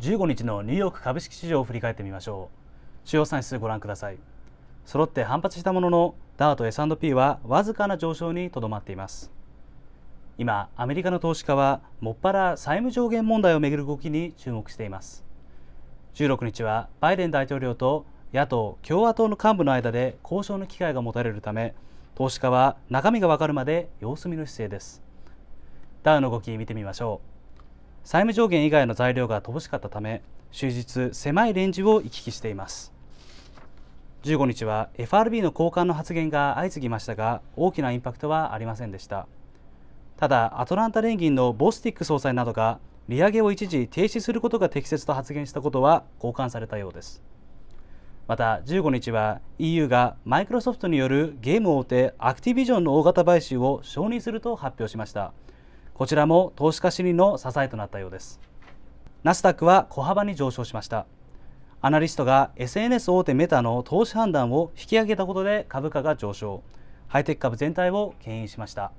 15日のニューヨーク株式市場を振り返ってみましょう主要産数ご覧ください揃って反発したもののダーと S&P はわずかな上昇にとどまっています今アメリカの投資家はもっぱら債務上限問題をめぐる動きに注目しています16日はバイデン大統領と野党共和党の幹部の間で交渉の機会が持たれるため投資家は中身がわかるまで様子見の姿勢ですダウの動き見てみましょう債務上限以外の材料が乏しかったため終日狭いレンジを行き来しています15日は FRB の交換の発言が相次ぎましたが大きなインパクトはありませんでしたただアトランタ連銀のボスティック総裁などが利上げを一時停止することが適切と発言したことは交換されたようですまた15日は EU がマイクロソフトによるゲーム大手アクティビジョンの大型買収を承認すると発表しましたこちらも投資家心理の支えとなったようですナスダックは小幅に上昇しましたアナリストが SNS 大手メタの投資判断を引き上げたことで株価が上昇ハイテク株全体を牽引しました